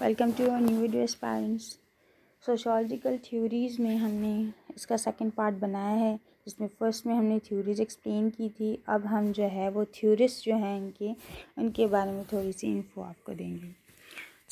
welcome to your new video parents sociological theories में हमने इसका सेकंड पार्ट बनाया है जिसमें फ़र्स्ट में हमने थ्योरीज़ एक्सप्लेन की थी अब हम जो है वो थ्योरिस्ट जो हैं इनके उनके बारे में थोड़ी सी इन्फो आपको देंगे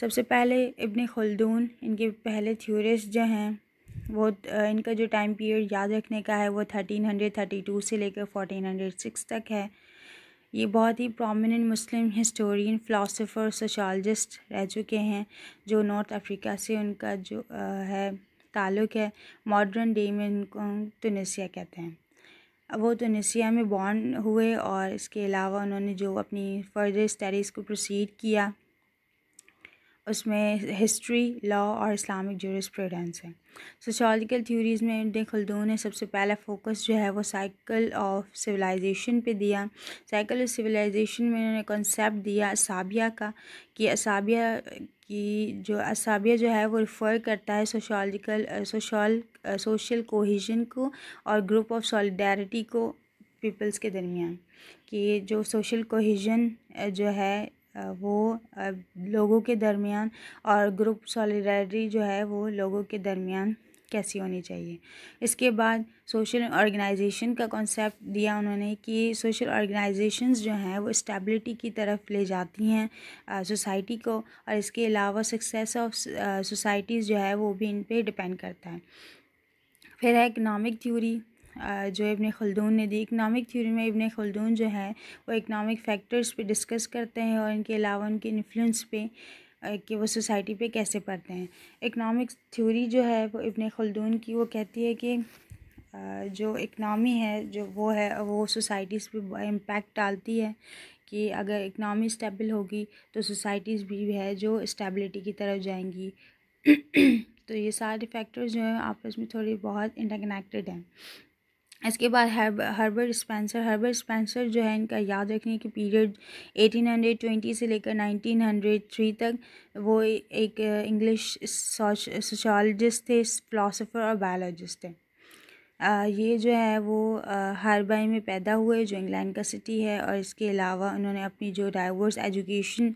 सबसे पहले इबन खुलदून इनके पहले थ्योरिस्ट जो हैं वो इनका जो टाइम पीरियड याद रखने का है वो थर्टीन हंड्रेड थर्टी टू से लेकर फोटीन हंड्रेड सिक्स तक है ये बहुत ही prominent Muslim historian philosopher sociologist रह चुके हैं जो नॉर्थ अफ्रीका से उनका जो आ, है ताल्लुक़ है मॉडर्न डे में उनको टनिसिया कहते हैं वो टनिसिया में बॉर्न हुए और इसके अलावा उन्होंने जो अपनी फर्दर स्टडीज़ को प्रोसीड किया उसमें हिस्ट्री लॉ और इस्लामिक जूरिस्प्रूडेंस है सोशॉलिकल थ्योरीज़ में इब्न खलदून ने सबसे पहला फोकस जो है वो साइकिल ऑफ सिविलाइजेशन पे दिया साइकिल ऑफ सिविलाइजेशन में उन्होंने कॉन्सेप्ट दिया असाबिया का कि असाबिया की जो असाबिया जो है वो रिफ़र करता है सोशॉलिकल सोशल सोशल कोहिजन को और ग्रुप ऑफ सॉलिडारिटी को पीपल्स के दरमियान कि जो सोशल कोहिजन uh, जो है वो लोगों के दरमियान और ग्रुप सॉलिडारिटी जो है वो लोगों के दरमियान कैसी होनी चाहिए इसके बाद सोशल ऑर्गेनाइजेशन का कॉन्सेप्ट दिया उन्होंने कि सोशल ऑर्गेनाइजेशंस जो हैं वो स्टेबिलिटी की तरफ ले जाती हैं सोसाइटी को और इसके अलावा सक्सेस ऑफ सोसाइटीज़ जो है वो भी इन पर डिपेंड करता है फिर है इकनॉमिक थ्योरी जो इबन खलदून ने दी इकनॉमिक थ्योरी में इबन खलदून जो है वो इकनॉमिक फैक्टर्स पे डिस्कस करते हैं और इनके अलावा उनके इन्फ्लुएंस पे कि वो सोसाइटी पे कैसे पढ़ते हैं इकनॉमिक थ्योरी जो है वो इबन खलदून की वो कहती है कि जो इकनॉमी है जो वो है वो सोसाइटीज़ पे इम्पैक्ट डालती है कि अगर इकनॉमी स्टेबल होगी तो सोसाइटीज़ भी है जो स्टेबिलिटी की तरफ जाएंगी तो ये सारे फैक्टर्स जो हैं आपस में थोड़ी बहुत इंटरकनेक्टेड हैं इसके बाद हर्बर स्पेंसर हर्बर स्पेंसर जो है इनका याद रखने की पीरियड 1820 से लेकर 1903 तक वो एक इंग्लिश सोशलॉजिस्ट थे फिलासफ़र और बायोलॉजिस्ट थे ये जो है वो हारबाई में पैदा हुए जो इंग्लैंड का सिटी है और इसके अलावा उन्होंने अपनी जो डाइवर्स एजुकेशन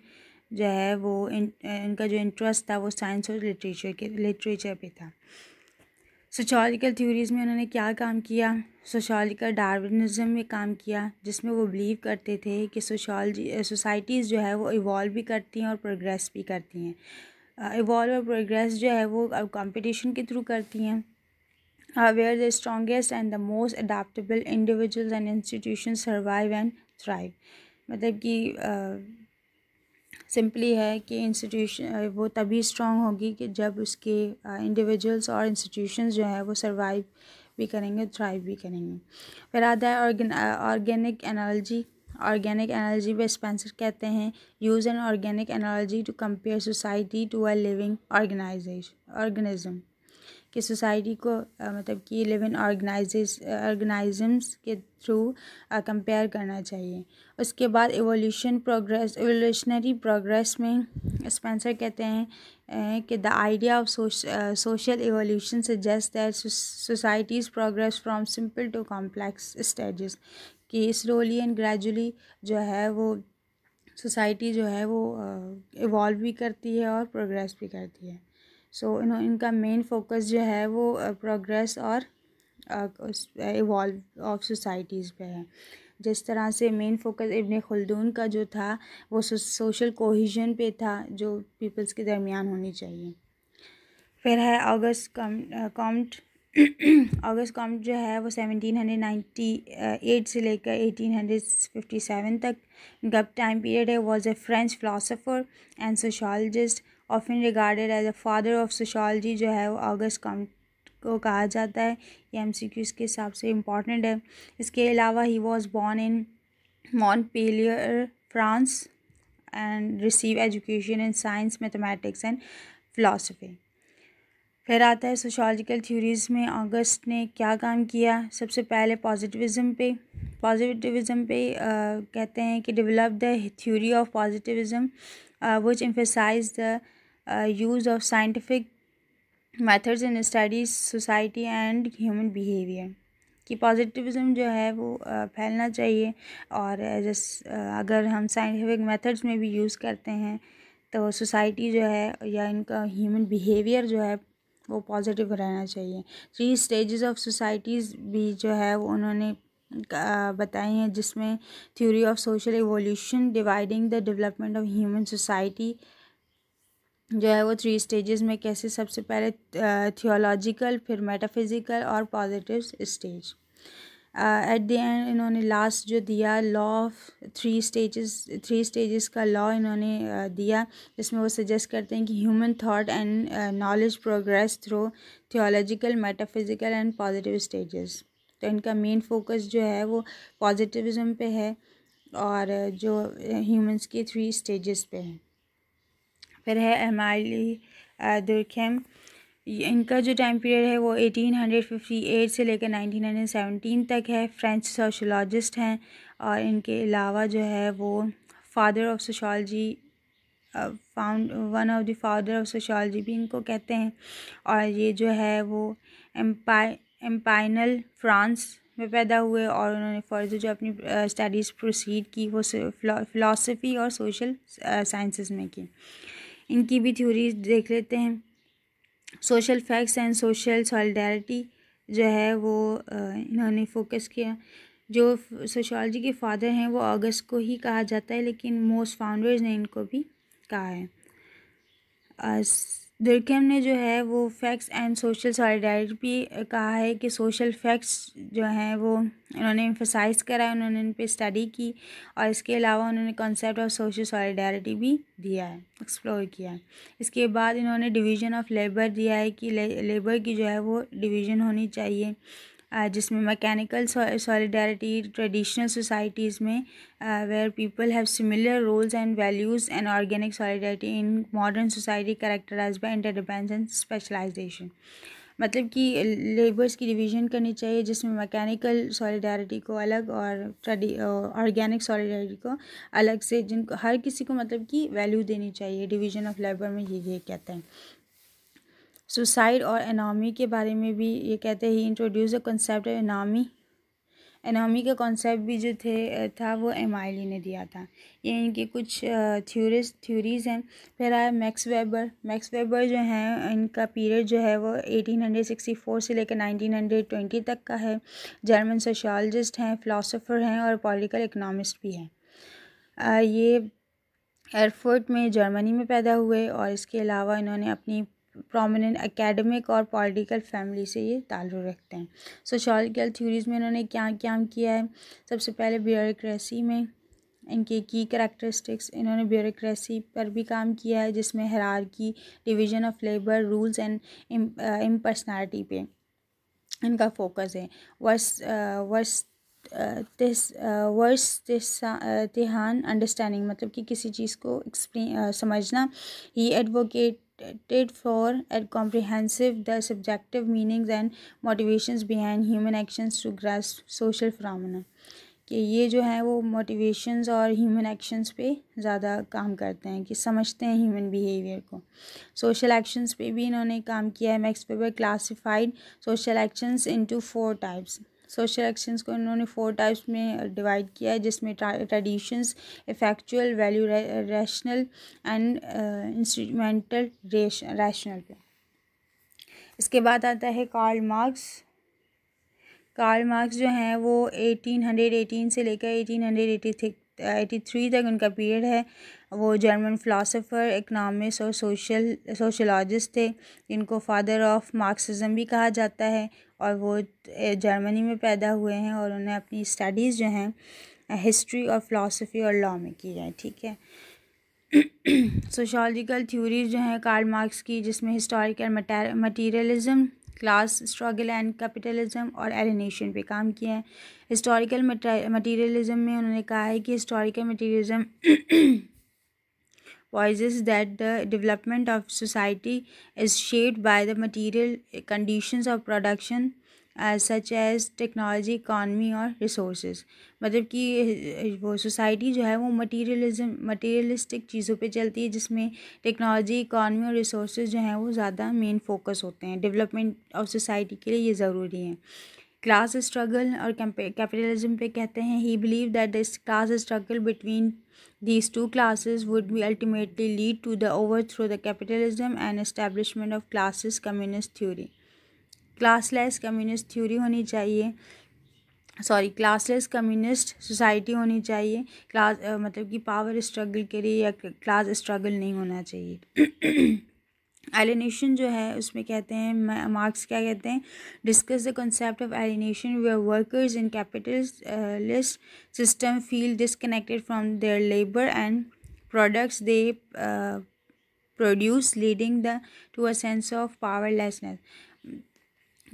जो है वो इन, इनका जो इंटरेस्ट था वो साइंस और लिटरेचर के लिटरेचर पे था सोशॉलिकल थ्योरीज़ में उन्होंने क्या काम किया सोशॉलिकल डार्विनिज्म में काम किया जिसमें वो बिलीव करते थे कि सोशॉलजी सोसाइटीज़ जो है वो इवॉल्व भी करती हैं और प्रोग्रेस भी करती हैं इवॉल्व और प्रोग्रेस जो है वो कॉम्पिटिशन के थ्रू करती हैं where the strongest and the most adaptable individual and institution survive and thrive मतलब कि सिंपली है कि इंस्टीट्यूशन वो तभी स्ट्रांग होगी कि जब उसके इंडिविजुअल्स और इंस्टीट्यूशंस जो है वो सर्वाइव भी करेंगे थ्राइव भी करेंगे फिर आता है ऑर्गेनिक एनालॉजी ऑर्गेनिक एनर्जी में स्पेंसर कहते हैं use an organic energy to compare society to a living organisation organism कि सोसाइटी को मतलब कि इलेवन ऑर्गेनाइजेस ऑर्गेनाइजम्स के थ्रू कंपेयर करना चाहिए उसके बाद एवोल्यूशन प्रोग्रेस एवोल्यूशनरी प्रोग्रेस में स्पेंसर कहते हैं कि the idea of social evolution suggest that societies progress from simple to complex stages कि स्लोली एंड ग्रेजुअली जो है वो सोसाइटी जो है वो इवॉल्व भी करती है और प्रोग्रेस भी करती है सो so, इनका मेन फोकस जो है वो प्रोग्रेस uh, और इवॉल्व ऑफ सोसाइटीज़ पे है जिस तरह से मेन फोकस इबन खुलदून का जो था वो सोशल कोहिजन पे था जो पीपल्स के दरमियान होनी चाहिए फिर है अगस्त कम कॉम्ट अगस्त कॉम्ट जो है वो सेवनटीन हंड्रेड नाइन्टी एट से लेकर एटीन हंड्रेड फिफ्टी सेवन तक गप टाइम पीरियड है was a French philosopher and sociologist often regarded as a father of sociology जो है वो ऑगस्ट कम को कहा जाता है ये एम सी क्यूज़ के हिसाब से इम्पॉर्टेंट है इसके अलावा he was born in Montpellier France and receive education in science mathematics and philosophy फिर आता है सोशोलॉजिकल थ्योरीज़ में अगस्त ने क्या काम किया सबसे पहले पॉजिटिविज़म पे पॉजिटिविज़म पे आ, कहते हैं कि develop the theory of positivism uh, which emphasize the uh, use of scientific methods in studies society and human behavior कि पॉजिटिविज़म जो है वो uh, फैलना चाहिए और uh, जस uh, अगर हम साइंटिफिक मेथड्स में भी यूज़ करते हैं तो सोसाइटी जो है या इनका ह्यूमन बिहेवियर जो है वो पॉजिटिव रहना चाहिए थ्री स्टेजेस ऑफ सोसाइटीज़ भी जो है वो उन्होंने बताई हैं जिसमें theory of social evolution dividing the development of human society जो है वो थ्री स्टेजेस में कैसे सबसे पहले थियोलॉजिकल फिर मेटाफिज़िकल और positive stage at the end इन्होंने लास्ट जो दिया law of three stages three stages का लॉ इन्होंने uh, दिया जिसमें वो सजेस्ट करते हैं कि human thought and knowledge progress through theological metaphysical and positive stages तो इनका मेन फोकस जो है वो पॉजिटिविज्म पे है और जो ह्यूमंस के थ्री स्टेजेस पे है फिर है एमाली दुर्खेम uh, इनका जो टाइम पीरियड है वो एटीन हंड्रेड फिफ्टी एट से लेकर नाइनटीन हंड्रेड सेवनटीन तक है फ्रेंच सोशोलॉजिस्ट हैं और इनके अलावा जो है वो father of sociology found one of the father of sociology भी इनको कहते हैं और ये जो है वो एम्पायर एम्पाइनल फ्रांस में पैदा हुए और उन्होंने फर्ज जो अपनी स्टडीज़ प्रोसीड की वो फ़िलासफ़ी और सोशल साइंसेस में की इनकी भी थ्योरीज देख लेते हैं social facts and social solidarity जो है वो इन्होंने फोकस किया जो सोशोलॉजी के फादर हैं वो अगस्त को ही कहा जाता है लेकिन मोस्ट फाउंडर्स ने इनको भी कहा है दुर्गेम ने जो है वो फैक्ट्स एंड सोशल सॉलिडारिटी कहा है कि सोशल फैक्ट्स जो हैं वो उन्होंने एम्फोसाइज करा उन्होंने इन पर स्टडी की और इसके अलावा उन्होंने कॉन्सेप्ट ऑफ सोशल सॉलिडारिटी भी दिया है एक्सप्लोर किया है इसके बाद इन्होंने डिवीज़न ऑफ लेबर दिया है कि ले, लेबर की जो है वो डिवीज़न होनी चाहिए जिसमें मैकेनिकल सॉलिडारिटी ट्रेडिशनल सोसाइटीज़ में where people have similar roles and values and organic solidarity in modern society characterise by interdependence and specialisation मतलब कि लेबर्स की डिवीजन करनी चाहिए जिसमें मैकेनिकल सॉलिडारिटी को अलग और ऑर्गेनिक सॉलिडारिटी को अलग से जिनको हर किसी को मतलब कि वैल्यू देनी चाहिए डिवीजन ऑफ लेबर में ये ये कहते हैं सुसाइड और एनामी के बारे में भी ये कहते he introduce the concept anomie anomie का कॉन्सेप्ट भी जो थे था वो एम ने दिया था ये इनकी कुछ थ्योरीज थ्योरीज़ हैं फिर आया मैक्स वेबर मैक्स वेबर जो हैं इनका पीरियड जो है वो 1864 से लेकर 1920 तक का है जर्मन सोशलॉजिस्ट हैं फ़िलासफ़र हैं और पॉलिटिकल इकनॉमिस्ट भी हैं ये एयरफोर्ट में जर्मनी में पैदा हुए और इसके अलावा इन्होंने अपनी प्रोमिनेंट एकेडमिक और पॉलिटिकल फैमिली से ये ताल्लुक़ रखते हैं सोशॉलिकल थ्योरीज़ में इन्होंने क्या क्या किया है सबसे पहले ब्यूरोक्रेसी में इनके की करेक्टरिस्टिक्स इन्होंने ब्यूरोक्रेसी पर भी काम किया है जिसमें हरार की division of labour rules and इम पर्सनैलिटी पे इनका फोकस है वर्स वर्स वर्स तिहान अंडरस्टैंडिंग मतलब कि किसी चीज़ को एक्सप्लेन uh, समझना ही advocated for a comprehensive the subjective meanings and motivations behind human actions to grasp social phenomena कि ये जो है वो मोटिवेशंस और ह्यूमन एक्शंस पे ज़्यादा काम करते हैं कि समझते हैं ह्यूमन बिहेवियर को सोशल एक्शंस पे भी इन्होंने काम किया है Max classified classified social actions to four types social actions को इन्होंने फोर टाइप्स में डिवाइड किया है जिसमें traditions affectual value rational and instrumental rational पे इसके बाद आता है कार्ल मार्क्स कार्ल मार्क्स जो हैं वो एटीन हंड्रेड एटीन से लेकर eighteen hundred eighty eighty three तक उनका पीरियड है वो जर्मन फ़िलासफ़र इकनॉमिक और सोशल सोशलॉजिस्ट थे इनको फ़ादर ऑफ़ मार्क्सिज्म भी कहा जाता है और वो जर्मनी में पैदा हुए हैं और उन्हें अपनी स्टडीज़ जो हैं हिस्ट्री और फिलासफ़ी और लॉ में की जाए ठीक है सोशोलॉजिकल थ्योरीज जो हैं कार्ल मार्क्स की जिसमें historical materialism class struggle and capitalism और एलिनेशन पे काम किए हैं हिस्टोरिकल मटेरियलिज्म में उन्होंने कहा है कि historical materialism poises that the development of society is shaped by the material conditions of production such as technology economy और रिसोर्सेज मतलब कि uh, वो सोसाइटी जो है वो मटेरियलिज्म मटीरियलिस्टिक चीज़ों पे चलती है जिसमें टेक्नोलॉजी इकानमी और रिसोर्सेज जो हैं वो ज़्यादा मेन फोकस होते हैं डेवलपमेंट ऑफ सोसाइटी के लिए ये ज़रूरी है क्लास स्ट्रगल और कैपिटलिज्म पे कहते हैं he believe that this class struggle between these two classes would be ultimately lead to the overthrow the capitalism and establishment of classes communist theory classless communist theory होनी चाहिए sorry classless communist society होनी चाहिए class मतलब कि power struggle के लिए या class struggle नहीं होना चाहिए एलिनेशन जो है उसमें कहते हैं मार्क्स क्या कहते हैं discuss the concept of alienation where workers in capitalist system feel disconnected from their labour and products they produce leading the to a sense of powerlessness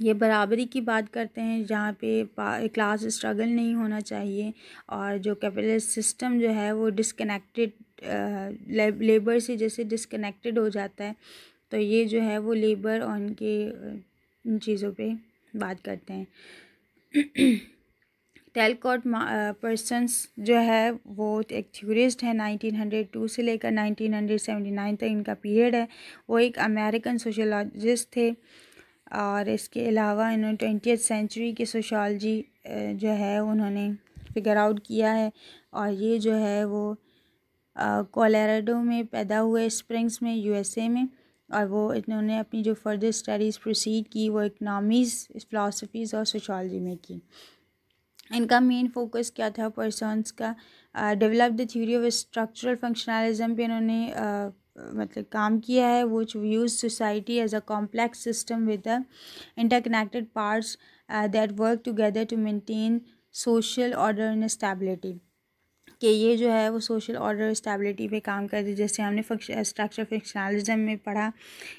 ये बराबरी की बात करते हैं जहाँ पे क्लास स्ट्रगल नहीं होना चाहिए और जो कैपिटलिस्ट सिस्टम जो है वो डिसकनेक्टेड लेबर uh, से जैसे डिसकनेक्टेड हो जाता है तो ये जो है वो लेबर और उनके इन चीज़ों पे बात करते हैं टेलकॉट पर्सनस जो है वो एक थ्यूरिस्ट है 1902 से लेकर 1979 तक इनका पीरियड है वो एक अमेरिकन सोशोलॉजिस्ट थे और इसके अलावा इन्होंने ट्वेंटी सेंचुरी की सोशोलॉजी जो है उन्होंने फिगर आउट किया है और ये जो है वो कोलोराडो में पैदा हुए स्प्रिंग्स में यूएसए में और वो इन्होंने अपनी जो फर्दर स्टडीज़ प्रोसीड की वो इकनॉमीज़ फ़िलासफ़ीज़ और सोशलॉजी में की इनका मेन फोकस क्या था पर्सनस का develop the theory of structural functionalism पे इन्होंने uh, मतलब काम किया है वो views society as a complex system with a interconnected parts that work together to maintain social order and stability कि ये जो है वो सोशल ऑर्डर स्टेबिलिटी पे काम करते हैं जैसे हमने स्ट्रक्चर फंक्शनलिज्म में पढ़ा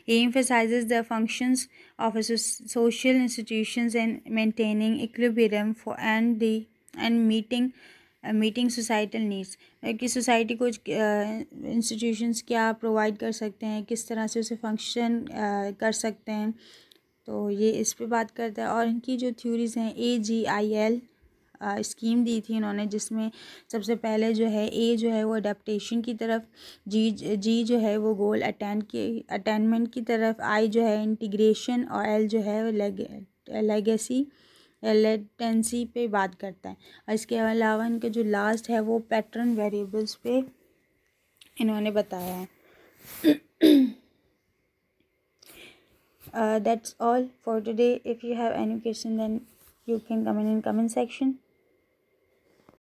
ये emphasise the functions of social institutions and maintaining equilibrium for and the and meeting meeting societal needs कि सोसाइटी को इंस्टीट्यूशंस uh, क्या प्रोवाइड कर सकते हैं किस तरह से उसे फंक्शन uh, कर सकते हैं तो ये इस पर बात करता है और इनकी जो थ्योरीज़ हैं ए जी आई एल स्कीम दी थी इन्होंने जिसमें सबसे पहले जो है ए जो है वो अडेप्टशन की तरफ जी जी जो है वो गोल अटेंड के अटेंडमेंट की तरफ आई जो है इंटीग्रेशन और एल जो है लेगेसी एलेटेंसी पे बात करता है और इसके अलावा इनका जो लास्ट है वो पैटर्न वेरिएबल्स पे इन्होंने बताया है that's all for today if you have any question question you can comment in comment section